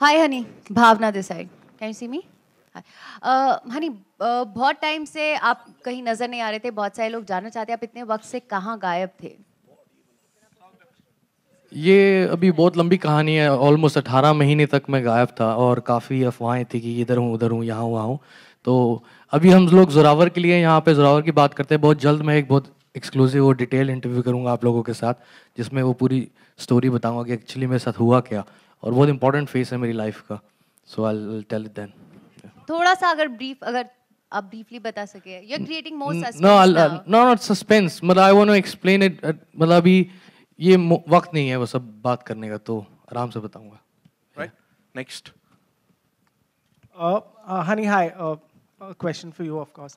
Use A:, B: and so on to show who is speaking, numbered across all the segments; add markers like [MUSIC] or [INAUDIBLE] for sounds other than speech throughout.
A: Hi honey Bhavna Desai can you see me honey बहुत time से आप कहीं नजर नहीं आ रहे थे बहुत सारे लोग जानना चाहते आप इतने वक्त से कहाँ गायब थे ये अभी बहुत लंबी कहानी है ऑलमोस्ट अठारह महीने तक मैं गायब था और काफ़ी अफवाहें थी कि इधर हूँ उधर हूँ यहाँ वहाँ हूँ तो अभी हम लोग जोरावर के लिए यहाँ पे जोरावर की बात करते हैं बहुत जल्द मैं एक बहुत एक्सक्लूसिव और डिटेल इंटरव्यू करूँगा आप लोगों के साथ जिसमें वो पूरी स्टोरी बताऊँगा कि एक्चुअली मेरे साथ हुआ क्या और बहुत इंपॉर्टेंट फेस है मेरी लाइफ का so I tell it then थोड़ा सा अगर ब्रीफ अगर आप ब्रीफली बता सके you are creating more suspense no no not suspense मतलब I want to explain it मतलब अभी ये वक्त नहीं है वो सब बात करने का तो आराम से बताऊंगा right next honey hi uh, a question for you of course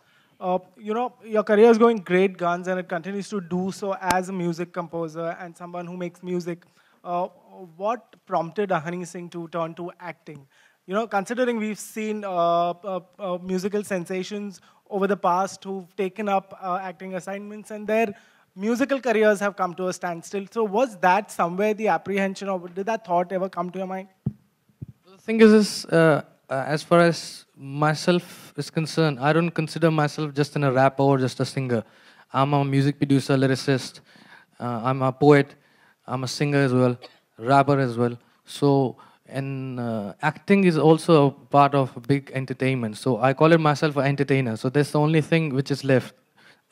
A: uh, you know your career is going great guns and it continues to do so as a music composer and someone who makes music uh, what prompted Ahani Singh to turn to acting? You know, considering we've seen uh, uh, uh, musical sensations over the past who've taken up acting assignments and their musical careers have come to a standstill. So was that somewhere the apprehension or did that thought ever come to your mind? The thing is, is uh, as far as myself is concerned, I don't consider myself just in a rapper or just a singer. I'm a music producer, lyricist. Uh, I'm a poet. I'm a singer as well rapper as well. So and uh, acting is also a part of big entertainment. So I call it myself an entertainer. So that's the only thing which is left,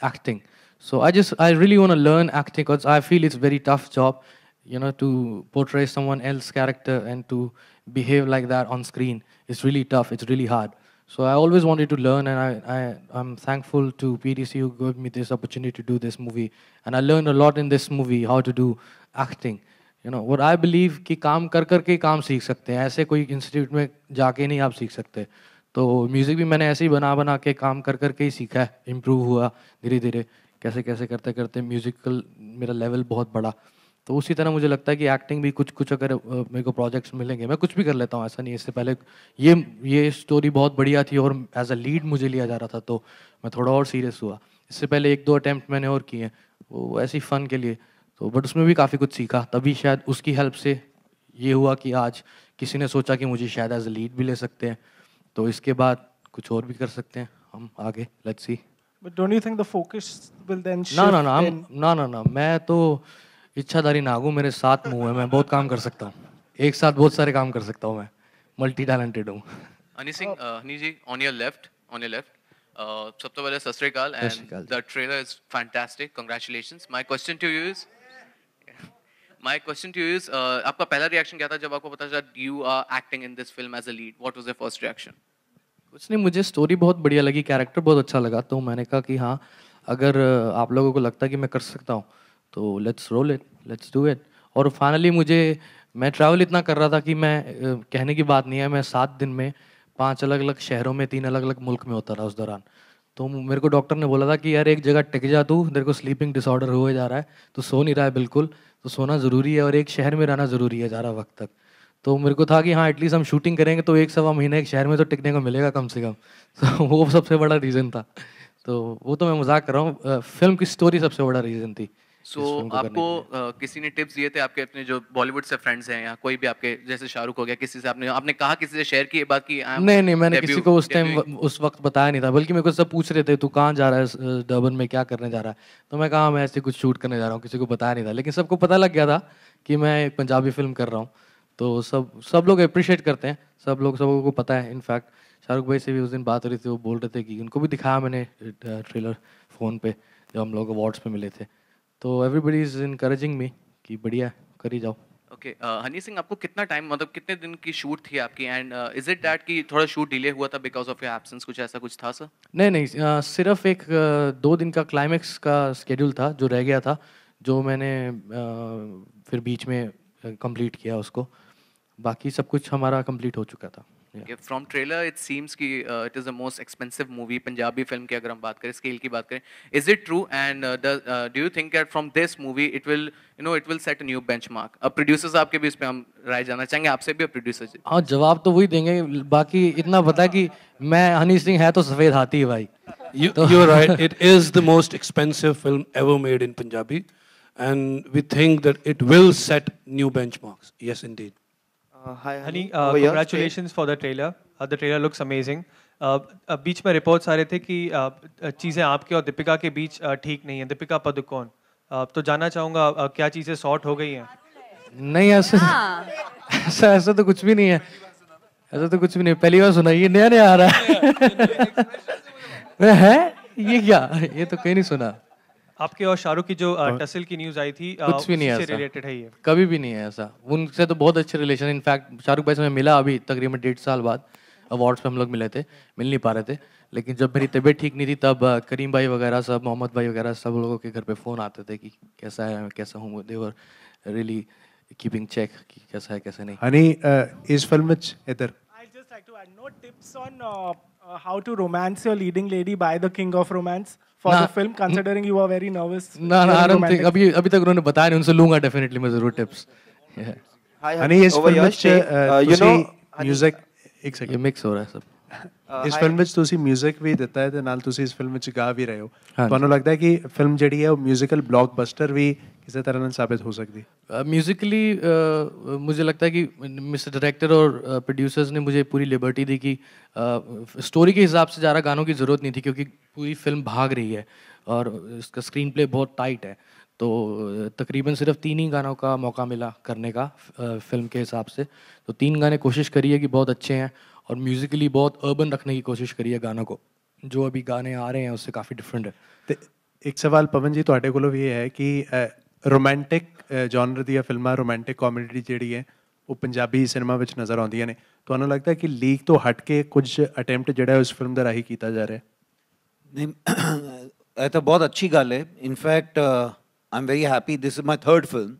A: acting. So I just I really want to learn acting because I feel it's a very tough job, you know, to portray someone else's character and to behave like that on screen. It's really tough. It's really hard. So I always wanted to learn, and I, I I'm thankful to PDC who gave me this opportunity to do this movie. And I learned a lot in this movie how to do acting you know और I believe कि काम कर कर के काम सीख सकते हैं ऐसे कोई इंस्टीट्यूट में जाके नहीं आप सीख सकते तो म्यूज़िक भी मैंने ऐसे ही बना बना के काम कर कर के ही सीखा है इम्प्रूव हुआ धीरे धीरे कैसे कैसे करते करते म्यूज़िकल मेरा लेवल बहुत बड़ा तो उसी तरह मुझे लगता है कि एक्टिंग भी कुछ कुछ अगर मेरे को प्रोजेक्ट्स मिलेंगे मैं कुछ भी कर लेता हूँ ऐसा नहीं इससे पहले ये ये स्टोरी बहुत बढ़िया थी और एज अ लीड मुझे लिया जा रहा था तो मैं थोड़ा और सीरियस हुआ इससे पहले एक दो अटैम्प्ट मैंने और किए वो ऐसी फ़न के लिए तो बट उसमें भी काफ़ी कुछ सीखा तभी शायद उसकी हेल्प से ये हुआ कि आज किसी ने सोचा कि मुझे शायद एज ए लीड भी ले सकते हैं तो इसके बाद कुछ और भी कर सकते हैं हम आगे let's see but don't you think the focus will then ना ना ना ना ना ना मैं तो इच्छाधारी नागू मेरे साथ मुंह है मैं बहुत काम कर सकता हूँ एक साथ बहुत सारे काम कर सकता हूँ मैं मल्टी टैलेंटेड हूँ
B: honey Singh honey ji on your left on your left सबसे पहले सत श्रीकाल and the trailer is fantastic congratulations my question to you is my question to you is आपका पहला रिएक्शन क्या था जब आपको पता चला you are acting in this film as a lead what was your first reaction
A: कुछ नहीं मुझे स्टोरी बहुत बढ़िया लगी कैरेक्टर बहुत अच्छा लगा तो मैंने कहा कि हाँ अगर uh, आप लोगों को लगता है कि मैं कर सकता हूँ तो let's roll it let's do it और फाइनली मुझे मैं ट्रैवल इतना कर रहा था कि मैं uh, कहने की बात नहीं है मैं सात दिन में पांच अलग अलग शहरों में तीन अलग अलग मुल्क में होता रहा उस दौरान तो मेरे को डॉक्टर ने बोला था कि यार एक जगह टिक जा तू तेरे को स्लीपिंग डिसऑर्डर हो जा रहा है तो सो नहीं रहा है बिल्कुल तो सोना ज़रूरी है और एक शहर में रहना ज़रूरी है ज़्यादा वक्त तक तो मेरे को था कि हाँ एटलीस्ट हम शूटिंग करेंगे तो एक सवा महीने एक शहर में तो टिकने को मिलेगा कम से कम [LAUGHS] तो वो सबसे बड़ा रीज़न था तो वो तो मैं मजाक कर रहा हूँ फिल्म की स्टोरी सबसे बड़ा रीज़न थी सो तो so, आपको
B: uh, किसी ने टिप्स दिए थे आपके अपने जो बॉलीवुड से फ्रेंड्स हैं या कोई भी आपके जैसे शाहरुख हो गया किसी से आपने आपने कहा किसी से शेयर की बाकी नहीं नहीं मैंने किसी को उस टाइम
A: उस वक्त बताया नहीं था बल्कि मेरे को सब पूछ रहे थे तू कहाँ जा रहा है डबन में क्या करने जा रहा है तो मैं कहा हाँ, मैं ऐसे कुछ शूट करने जा रहा हूँ किसी को बताया नहीं था लेकिन सबको पता लग गया था कि मैं एक पंजाबी फिल्म कर रहा हूँ तो सब सब लोग अप्रिशिएट करते हैं सब लोग सब को पता है इनफैक्ट शाहरुख भाई से भी उस दिन बात हो रही थी वो बोल रहे थे कि उनको भी दिखाया मैंने ट्रेलर फ़ोन पे जब हम लोग अवार्ड्स पे मिले थे तो एवरीबडी इज इनकरेजिंग मी कि बढ़िया कर ही जाओ
B: ओके uh, हनी सिंह आपको कितना टाइम मतलब कितने दिन की शूट थी आपकी एंड इज इट दैट कि थोड़ा शूट डिले हुआ था बिकॉज ऑफ योर एब्सेंस कुछ ऐसा कुछ था सर
A: नहीं नहीं uh, सिर्फ एक uh, दो दिन का क्लाइमैक्स का स्केड्यूल था जो रह गया था जो मैंने uh, फिर बीच में कंप्लीट uh, किया उसको बाकी सब कुछ हमारा कंप्लीट हो चुका था
B: yeah. From trailer it seems कि it is the most expensive movie Punjabi film की अगर हम बात करें स्केल की बात करें is it true and do you think from this movie it will you know it will set new benchmark अब प्रोड्यूसर्स आपके भी इस पर हम राय जाना चाहेंगे आपसे भी प्रोड्यूसर
A: हाँ जवाब तो वही देंगे बाकी इतना पता कि मैं हनी सिंह है तो सफ़ेद हाथी है भाई यू तो right it is the most expensive film ever made in Punjabi and we think that it will set new benchmarks. Yes, indeed. Uh, hi, Honey. Uh, congratulations for the trailer. Uh, the trailer looks amazing. बीच में reports आ रहे थे कि चीज़ें आपके और दीपिका के बीच ठीक नहीं है दीपिका पदुकोण तो जानना चाहूँगा क्या चीज़ें शॉर्ट हो गई हैं नहीं ऐसा ऐसा तो कुछ भी नहीं है ऐसा तो कुछ भी नहीं पहली बार सुना ये नया नया आ रहा है है ये क्या ये तो कहीं नहीं सुना आपके और शाहरुख की जो टसल की न्यूज आई थी कुछ भी नहीं रिलेटेड है ये कभी भी नहीं है ऐसा उनसे तो बहुत अच्छे रिलेशन इनफैक्ट शाहरुख भाई से मैं मिला अभी तकरीबन डेढ़ साल बाद अवार्ड्स पे हम लोग मिले थे मिल नहीं पा रहे थे लेकिन जब मेरी तबीयत ठीक नहीं थी तब करीम भाई वगैरह सब मोहम्मद भाई वगैरह सब लोगों के घर पे फ़ोन आते थे कि कैसा है कैसा हूँ देवर रियली कीपिंग चेक कि कैसा है कैसा नहीं हनी इस फिल्म में इधर I just like to add no tips on how to romance your leading lady by the king of romance for nah, the film considering you are very nervous no no i don't think abhi abhi tak unhone bataya nahi unse lunga definitely main zarur tips yeah hi honey is over your uh, uh, you know music एक second ये mix हो रहा है सब ਇਸ film music ਤੁਸੀਂ 뮤직 ਵੀ ਦਿੱਤਾ ਹੈ ਤੇ ਨਾਲ ਤੁਸੀਂ ਇਸ ਫਿਲਮ ਵਿੱਚ ਗਾ ਵੀ ਰਹੇ ਹੋ ਤੁਹਾਨੂੰ ਲੱਗਦਾ ਹੈ
C: ਕਿ ਫਿਲਮ ਜਿਹੜੀ ਹੈ ਉਹ 뮤지컬 ਬਲੌਕਬਸਟਰ ਵੀ ਕਿਸੇ ਤਰ੍ਹਾਂ ਨਾਲ ਸਾਬਿਤ
A: ਹੋ ਸਕਦੀ म्यूजिकली मुझे लगता है कि मिस्टर डायरेक्टर और प्रोड्यूसर्स uh, ने मुझे पूरी लिबर्टी दी कि स्टोरी uh, के हिसाब से ज़्यादा गानों की ज़रूरत नहीं थी क्योंकि पूरी फिल्म भाग रही है और इसका स्क्रीन प्ले बहुत टाइट है तो uh, तकरीबन सिर्फ तीन ही गानों का मौका मिला करने का फिल्म के हिसाब से तो तीन गाने कोशिश करिए है कि बहुत अच्छे हैं और म्यूजिकली बहुत अर्बन रखने की कोशिश करी है गाना को जो अभी गाने आ रहे हैं उससे काफ़ी डिफरेंट है तो एक सवाल पवन जी थोड़े को भी है कि रोमांटिक जॉनर दिया फिल्म रोमांटिक कॉमेडी जी है वो पंजाबी सिनेमा में नज़र आदि ने तो लगता है कि लीक तो हट के कुछ अटैम्प्ट जो है उस फिल्म का राही किया जा रहा है
C: नहीं [CLEARS THROAT] तो बहुत अच्छी गल है in fact I am very happy this is my third film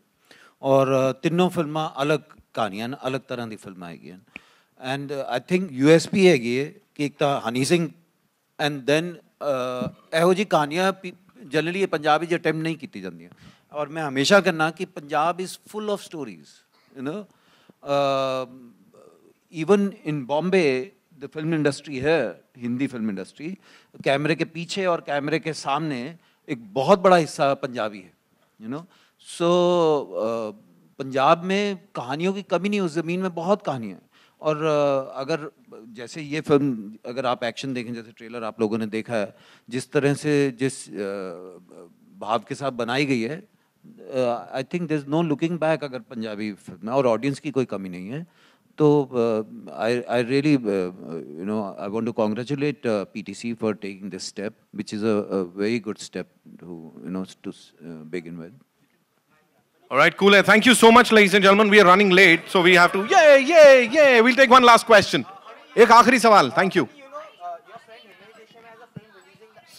C: और तीनों फिल्म अलग कहानियां अलग तरह की फिल्म आएगी हैं and I think U S P हैगी कि एक तो हनी सिंह एंड दैन ਇਹੋ ਜੀ ਕਹਾਣੀਆਂ ਜਨਰਲੀ ਪੰਜਾਬ ਵਿੱਚ ਅਟੈਂਪਟ ਨਹੀਂ ਕੀਤੀ ਜਾਂਦੀਆਂ ਔਰ ਮੈਂ ਹਮੇਸ਼ਾ ਕਹਿੰਨਾ ਕਿ Punjab is full of stories even in Bombay the film industry है हिंदी फिल्म इंडस्ट्री कैमरे के पीछे और कैमरे के सामने एक बहुत बड़ा हिस्सा पंजाबी है यू नो सो पंजाब में कहानियों की कमी नहीं उस ज़मीन में बहुत कहानियाँ हैं और अगर जैसे ये फिल्म अगर आप एक्शन देखें जैसे ट्रेलर आप लोगों ने देखा है जिस तरह से जिस भाव के साथ बनाई गई है I think this no looking back अगर पंजाबी फिल्म और ऑडियंस की कोई कमी नहीं है तो I I really you know I want to congratulate PTC for taking this step which is a very good step to you know to begin with All right, cool. Thank you so much, ladies and gentlemen. We are running late, so we have to. Yay, yay, yay. We'll take one last question. Ek aakhri sawal. Thank you.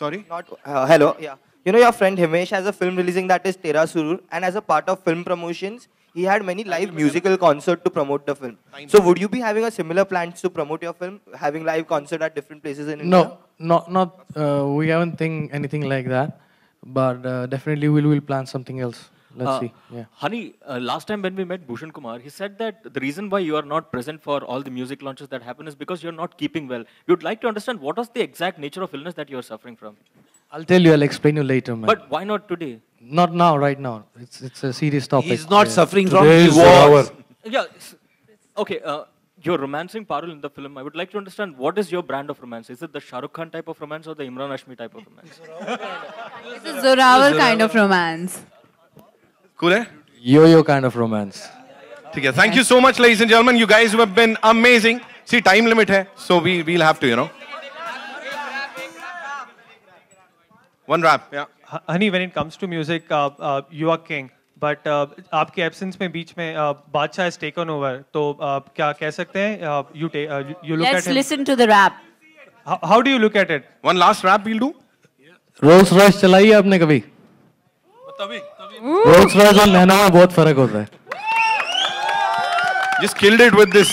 C: Sorry? Not, uh, hello. Yeah. You know, your friend Himesh has a film releasing that is Tera Surur, and as a part of film promotions, he had many live musical concerts to promote the film. So, would you be having a similar plan to promote your film, having live concert at different places in India? No,
A: not not. Uh, we haven't think anything like that, but uh, definitely we will plan something else let's uh, see.
C: Yeah. Honey, uh, last time when we
A: met Bhushan Kumar, he said that the reason why you are not present for all the music launches that happen is because you're not keeping well. you would like to understand what is the exact nature of illness that you're suffering from. I'll tell you. I'll explain you later, man. But why not today? Not now, right now. It's it's a serious topic. He's not yeah. suffering from. Today is was. Yeah. Okay. Uh, you're romancing Parul in the film. I would like to understand what is your brand of romance? Is it the Shahrukh Khan type of romance or the Imran Ashmi type of romance? it's
C: a Zorawar kind of romance. Cool, eh?
A: Yo-yo kind of romance.
C: ठीक है thank you so much ladies and gentleman you guys have been amazing see time limit है so we we will have to you know one rap
A: या honey when it comes to music you are king but आपके absence में बीच में uh, Badshah is taken over तो uh, क्या कह सकते हैं you you look at let's listen
C: to the rap how do you look eight it one last rap we'll do
A: Rolls Royce चलाई है आपने कभी तभी रोल्स रॉयस और में बहुत फर्क होता है
C: just killed it with this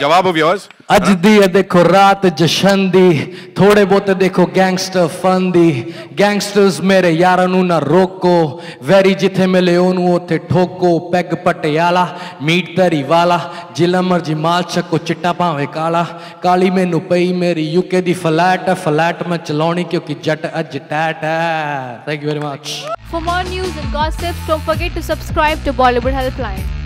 C: जवाब ऑफ योर्स
A: अज हाँ? दी है देखो रात जशन दी थोड़े बहुत देखो गैंगस्टर फन दी गैंगस्टर्स मेरे यार ना रोको वैरी जिथे मिले ओनू उथे ठोको पैग पटियाला मीट धरी वाला जिला मर्जी माल छको चिट्टा भावे काला काली मैनू पई मेरी यूके दी फ्लैट फ्लैट मैं चलानी क्योंकि जट अज टैट है thank you very much for more news and gossip don't forget to subscribe to Bollywood helpline